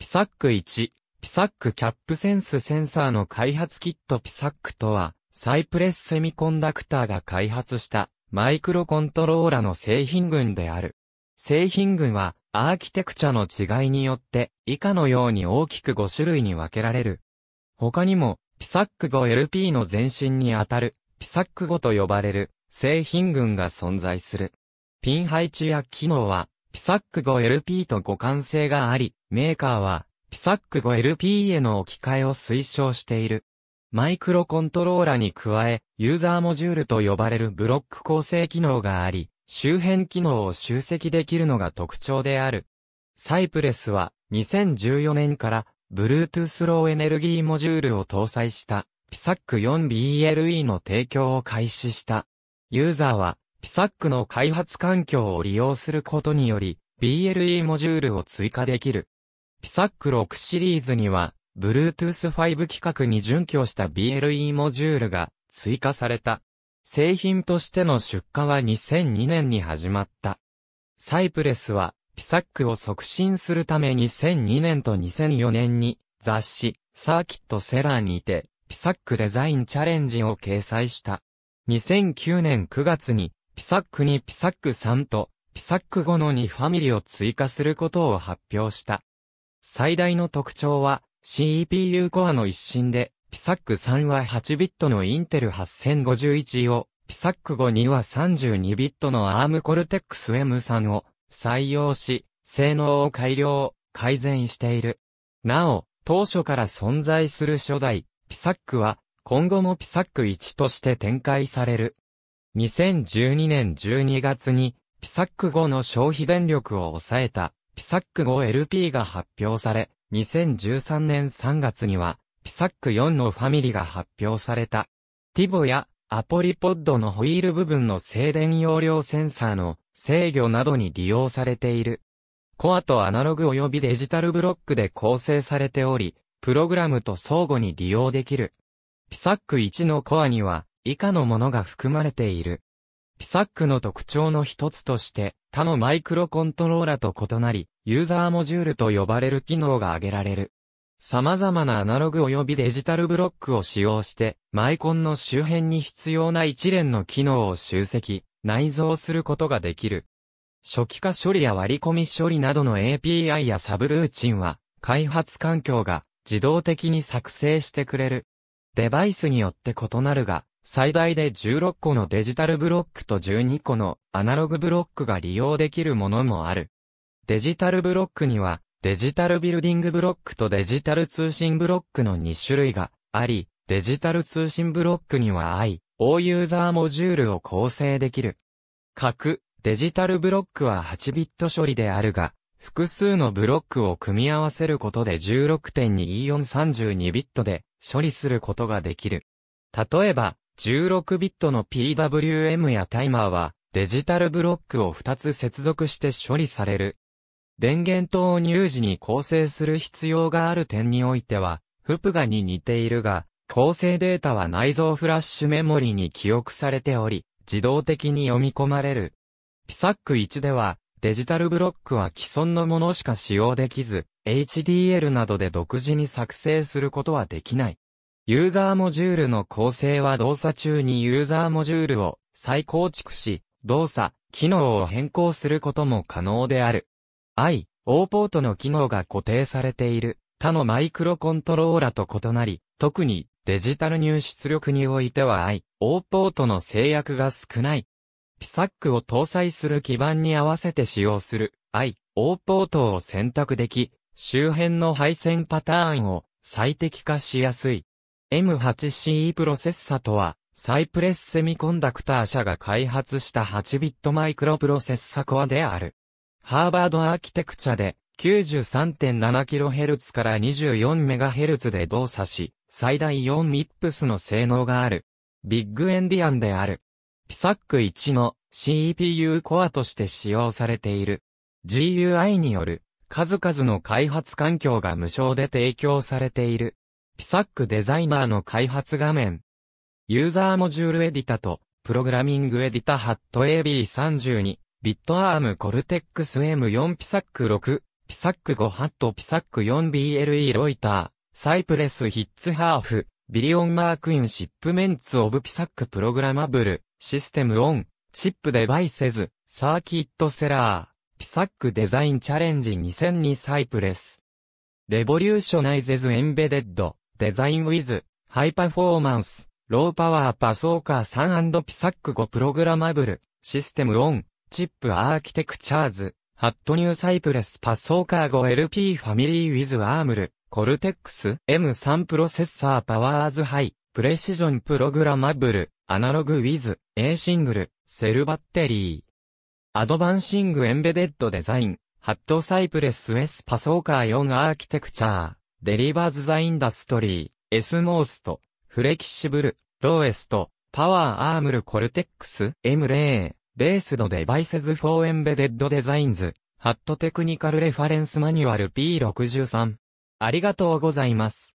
ピサック1、ピサックキャップセンスセンサーの開発キットピサックとは、サイプレスセミコンダクターが開発したマイクロコントローラの製品群である。製品群はアーキテクチャの違いによって以下のように大きく5種類に分けられる。他にも、ピサック 5LP の前身にあたる、ピサック5と呼ばれる製品群が存在する。ピン配置や機能はピサック 5LP と互換性があり、メーカーは、ピサック 5LP への置き換えを推奨している。マイクロコントローラに加え、ユーザーモジュールと呼ばれるブロック構成機能があり、周辺機能を集積できるのが特徴である。サイプレスは、2014年から、Bluetooth ローエネルギーモジュールを搭載した、ピサック 4BLE の提供を開始した。ユーザーは、ピサックの開発環境を利用することにより、BLE モジュールを追加できる。ピサック6シリーズには、Bluetooth 5規格に準拠した BLE モジュールが追加された。製品としての出荷は2002年に始まった。サイプレスは、ピサックを促進するため2002年と2004年に、雑誌、サーキットセラーにて、ピサックデザインチャレンジを掲載した。2009年9月に、ピサックにピサック3と、ピサック5の2ファミリを追加することを発表した。最大の特徴は、CPU コアの一新で、ピサック3は8ビットのインテル8051を、ピサック5には32ビットの ARM コルテックス M3 を採用し、性能を改良、改善している。なお、当初から存在する初代、ピサックは、今後もピサック1として展開される。2012年12月に、ピサック5の消費電力を抑えた、ピサック 5LP が発表され、2013年3月には、ピサック4のファミリーが発表された。ティボやアポリポッドのホイール部分の静電容量センサーの制御などに利用されている。コアとアナログ及びデジタルブロックで構成されており、プログラムと相互に利用できる。ピサック1のコアには、以下のものが含まれている。ピサックの特徴の一つとして、他のマイクロコントローラと異なり、ユーザーモジュールと呼ばれる機能が挙げられる。様々なアナログ及びデジタルブロックを使用して、マイコンの周辺に必要な一連の機能を集積、内蔵することができる。初期化処理や割り込み処理などの API やサブルーチンは、開発環境が自動的に作成してくれる。デバイスによって異なるが、最大で16個のデジタルブロックと12個のアナログブロックが利用できるものもある。デジタルブロックには、デジタルビルディングブロックとデジタル通信ブロックの2種類があり、デジタル通信ブロックには I、O ユーザーモジュールを構成できる。各、デジタルブロックは8ビット処理であるが、複数のブロックを組み合わせることで16.2432ビットで処理することができる。例えば、16ビットの PWM やタイマーはデジタルブロックを2つ接続して処理される。電源投入時に構成する必要がある点においては、フプガに似ているが、構成データは内蔵フラッシュメモリに記憶されており、自動的に読み込まれる。PSAC1 では、デジタルブロックは既存のものしか使用できず、HDL などで独自に作成することはできない。ユーザーモジュールの構成は動作中にユーザーモジュールを再構築し、動作、機能を変更することも可能である。i、O ポートの機能が固定されている他のマイクロコントローラと異なり、特にデジタル入出力においては i、O ポートの制約が少ない。PSAC を搭載する基板に合わせて使用する i、O ポートを選択でき、周辺の配線パターンを最適化しやすい。M8CE プロセッサとは、サイプレスセミコンダクター社が開発した8ビットマイクロプロセッサコアである。ハーバードアーキテクチャで 93.7kHz から 24MHz で動作し、最大 4MIPS の性能がある。ビッグエンディアンである。ピサック1の CPU コアとして使用されている。GUI による数々の開発環境が無償で提供されている。ピサックデザイナーの開発画面。ユーザーモジュールエディタと、プログラミングエディタハット AB32、ビットアームコルテックス M4 ピサック6、ピサック5ハットピサック 4BLE ロイター、サイプレスヒッツハーフ、ビリオンマークインシップメンツオブピサックプログラマブル、システムオン、チップデバイセズ、サーキットセラー、ピサックデザインチャレンジ2002サイプレス。レボリューショナイゼズエンベデッド。デザインウィズ、ハイパフォーマンス、ローパワーパソーカー3ピサック5プログラマブル、システムオン、チップアーキテクチャーズ、ハットニューサイプレスパソーカー 5LP ファミリーウィズアームル、コルテックス M3 プロセッサーパワーズハイ、プレシジョンプログラマブル、アナログウィズ、A シングル、セルバッテリー。アドバンシングエンベデッドデザイン、ハットサイプレス S パソーカー4アーキテクチャー。デリバーズ・ザ・インダストリー、エス・モースト、フレキシブル、ローエスト、パワー・アームル・コルテックス、M0、ベースド・デバイセズ・フォー・エンベデッド・デザインズ、ハット・テクニカル・レファレンス・マニュアル P63。ありがとうございます。